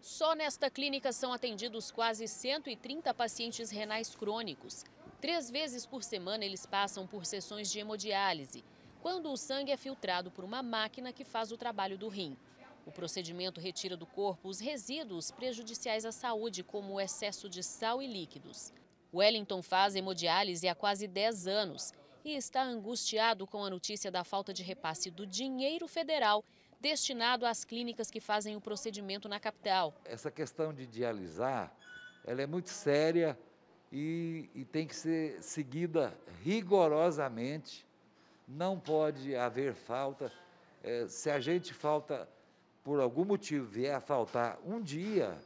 Só nesta clínica são atendidos quase 130 pacientes renais crônicos. Três vezes por semana eles passam por sessões de hemodiálise, quando o sangue é filtrado por uma máquina que faz o trabalho do rim. O procedimento retira do corpo os resíduos prejudiciais à saúde, como o excesso de sal e líquidos. Wellington faz hemodiálise há quase 10 anos e está angustiado com a notícia da falta de repasse do dinheiro federal destinado às clínicas que fazem o procedimento na capital. Essa questão de dialisar, ela é muito séria e, e tem que ser seguida rigorosamente. Não pode haver falta. É, se a gente falta, por algum motivo, vier a faltar um dia,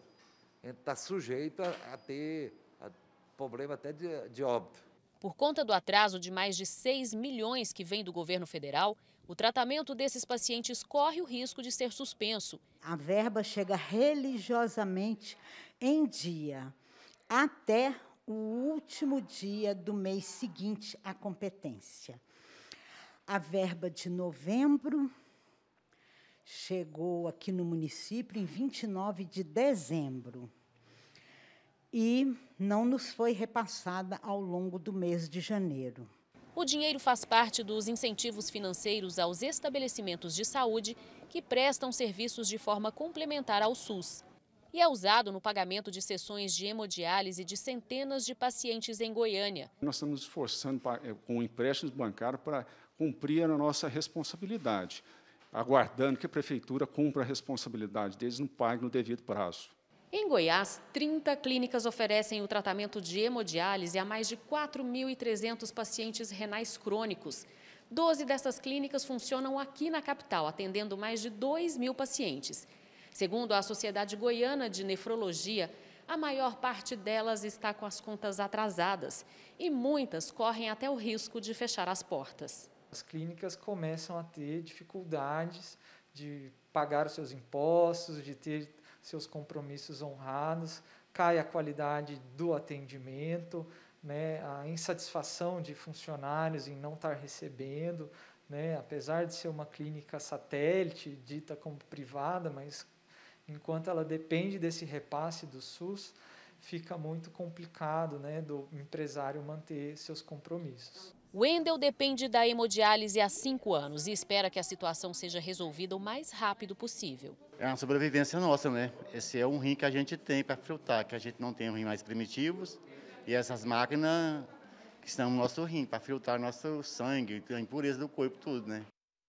está sujeito a, a ter a problema até de, de óbito. Por conta do atraso de mais de 6 milhões que vem do governo federal, o tratamento desses pacientes corre o risco de ser suspenso. A verba chega religiosamente em dia, até o último dia do mês seguinte à competência. A verba de novembro chegou aqui no município em 29 de dezembro e não nos foi repassada ao longo do mês de janeiro. O dinheiro faz parte dos incentivos financeiros aos estabelecimentos de saúde que prestam serviços de forma complementar ao SUS. E é usado no pagamento de sessões de hemodiálise de centenas de pacientes em Goiânia. Nós estamos nos esforçando eh, com empréstimos bancários para cumprir a nossa responsabilidade, aguardando que a prefeitura cumpra a responsabilidade deles e não pague no devido prazo. Em Goiás, 30 clínicas oferecem o tratamento de hemodiálise a mais de 4.300 pacientes renais crônicos. Doze dessas clínicas funcionam aqui na capital, atendendo mais de 2 mil pacientes. Segundo a Sociedade Goiana de Nefrologia, a maior parte delas está com as contas atrasadas e muitas correm até o risco de fechar as portas. As clínicas começam a ter dificuldades de pagar os seus impostos, de ter seus compromissos honrados, cai a qualidade do atendimento, né, a insatisfação de funcionários em não estar recebendo, né, apesar de ser uma clínica satélite, dita como privada, mas enquanto ela depende desse repasse do SUS, fica muito complicado né, do empresário manter seus compromissos. Wendel depende da hemodiálise há cinco anos e espera que a situação seja resolvida o mais rápido possível. É uma sobrevivência nossa, né? Esse é um rim que a gente tem para frutar, que a gente não tem um rim mais primitivos. E essas máquinas que estão no nosso rim, para filtrar nosso sangue, a impureza do corpo, tudo, né?